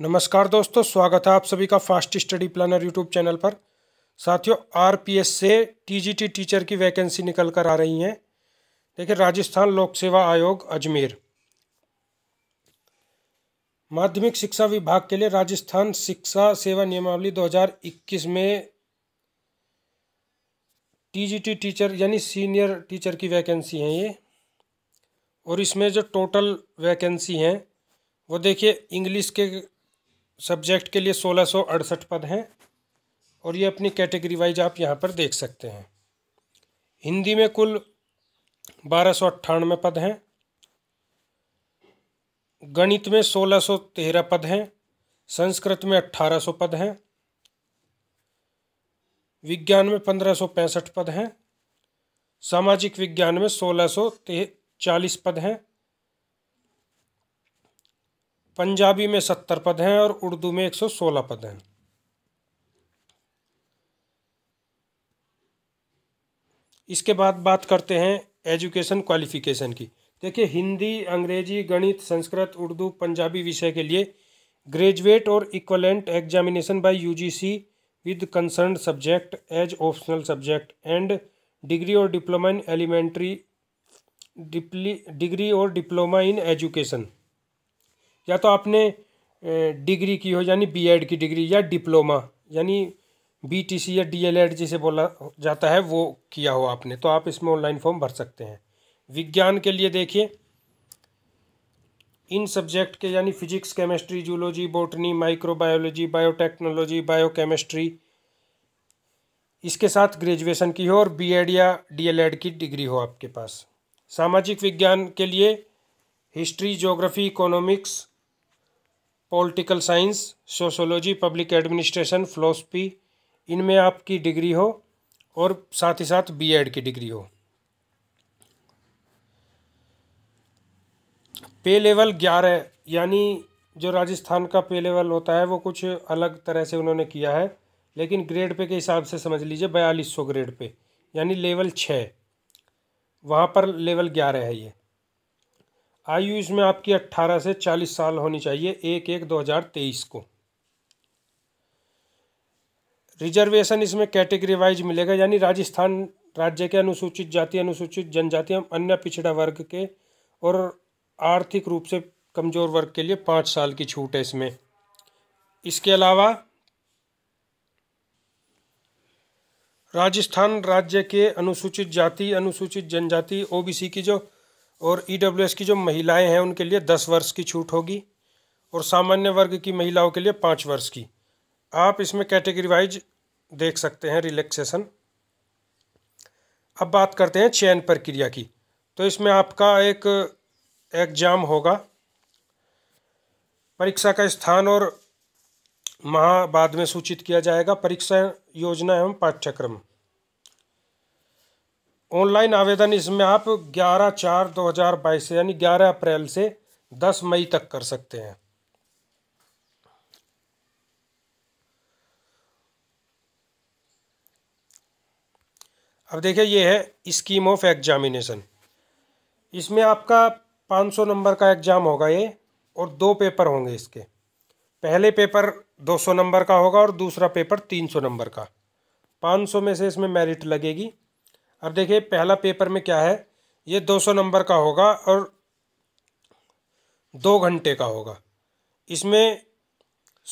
नमस्कार दोस्तों स्वागत है आप सभी का fast study planner YouTube channel पर साथियों आरपीएस से टीजीटी टीचर की वैकेंसी निकल कर आ रही हैं देखिए राजस्थान लोक सेवा आयोग अजमेर माध्यमिक शिक्षा विभाग के लिए राजस्थान शिक्षा सेवा नियमावली 2021 में टीजीटी टीचर यानी सीनियर टीचर की वैकेंसी है ये और इसमें जो टोटल वैकेंसी हैं वो देखिए इंग्लिश के सब्जेक्ट के लिए सोलह पद हैं और ये अपनी कैटेगरी वाइज आप यहाँ पर देख सकते हैं हिंदी में कुल बारह सौ अट्ठानवे पद हैं गणित में सोलह सौ तेरह पद हैं संस्कृत में अट्ठारह सौ पद हैं विज्ञान में पंद्रह सौ पैंसठ पद हैं सामाजिक विज्ञान में सोलह सौ चालीस पद हैं पंजाबी में सत्तर पद हैं और उर्दू में एक सौ सोलह पद हैं इसके बाद बात करते हैं एजुकेशन क्वालिफिकेशन की देखिए हिंदी अंग्रेजी गणित संस्कृत उर्दू पंजाबी विषय के लिए ग्रेजुएट और equivalent examination by UGC with concern subject as optional subject and degree और डिप्लोमा इन एलिमेंट्री डिग्री और डिप्लोमा इन एजुकेशन या तो आपने डिग्री की हो यानी बीएड की डिग्री या डिप्लोमा यानी बीटीसी या डीएलएड जिसे बोला जाता है वो किया हो आपने तो आप इसमें ऑनलाइन फॉर्म भर सकते हैं विज्ञान के लिए देखिए इन सब्जेक्ट के यानी physics chemistry zoology botany microbiology biotechnology biochemistry इसके साथ ग्रेजुएशन की हो और बीएड या डीएलएड की डिग्री हो आपके पास सामाजिक विज्ञान के लिए history geography economics political science sociology public administration philosophy इनमें आपकी डिग्री हो और साथ ही साथ बीएड की डिग्री हो पे लेवल ग्यारह यानी जो राजस्थान का पे लेवल होता है वो कुछ अलग तरह से उन्होंने किया है लेकिन ग्रेड पे के हिसाब से समझ लीजिए बयालीस सौ ग्रेड पे यानी लेवल छः वहाँ पर लेवल ग्यारह है ये आयु इसमें आपकी 18 से 40 साल होनी चाहिए एक एक 2023 को रिजर्वेशन इसमें कैटेगरी वाइज मिलेगा यानी राजस्थान राज्य के अनुसूचित जाति अनुसूचित जनजाति एवं अन्य पिछड़ा वर्ग के और आर्थिक रूप से कमज़ोर वर्ग के लिए पाँच साल की छूट है इसमें इसके अलावा राजस्थान राज्य के अनुसूचित जाति अनुसूचित जनजाति ओबीसी की जो और ई e की जो महिलाएं हैं उनके लिए दस वर्ष की छूट होगी और सामान्य वर्ग की महिलाओं के लिए पाँच वर्ष की आप इसमें कैटेगरी वाइज देख सकते हैं रिलैक्सेशन अब बात करते हैं चयन प्रक्रिया की तो इसमें आपका एक एग्जाम होगा परीक्षा का स्थान और महा बाद में सूचित किया जाएगा परीक्षा योजना एवं पाठ्यक्रम ऑनलाइन आवेदन इसमें आप 11 चार 2022 से यानी 11 अप्रैल से 10 मई तक कर सकते हैं अब देखिए ये है स्कीम ऑफ एग्जामिनेशन इसमें आपका 500 नंबर का एग्ज़ाम होगा ये और दो पेपर होंगे इसके पहले पेपर 200 नंबर का होगा और दूसरा पेपर 300 नंबर का 500 में से इसमें मेरिट लगेगी अब देखिए पहला पेपर में क्या है ये दो सौ नंबर का होगा और दो घंटे का होगा इसमें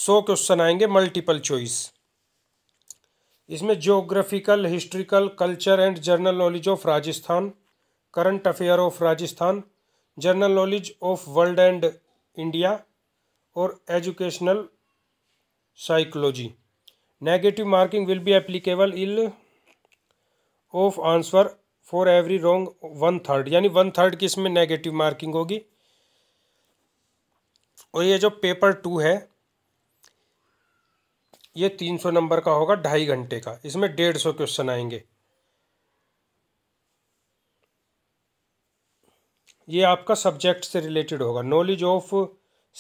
सौ क्वेश्चन आएंगे मल्टीपल चॉइस इसमें geographical historical culture and general knowledge of Rajasthan current affair of Rajasthan general knowledge of world and India और educational psychology negative marking will be applicable इल of answer for every wrong one third यानी one third की इसमें negative marking होगी और ये जो paper two है ये तीन सौ नंबर का होगा ढाई घंटे का इसमें डेढ़ सौ क्वेश्चन आएंगे ये आपका सब्जेक्ट से रिलेटेड होगा knowledge of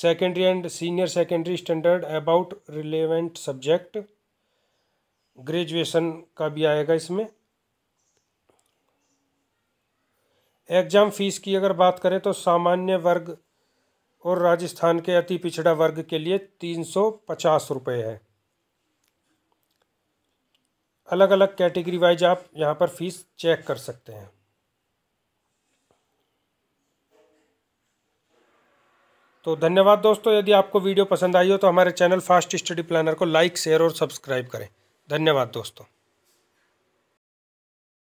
secondary and senior secondary standard about relevant subject graduation का भी आएगा इसमें एग्ज़ाम फ़ीस की अगर बात करें तो सामान्य वर्ग और राजस्थान के अति पिछड़ा वर्ग के लिए तीन सौ पचास रुपये है अलग अलग कैटेगरी वाइज आप यहाँ पर फीस चेक कर सकते हैं तो धन्यवाद दोस्तों यदि आपको वीडियो पसंद आई हो तो हमारे चैनल फास्ट स्टडी प्लानर को लाइक शेयर और सब्सक्राइब करें धन्यवाद दोस्तों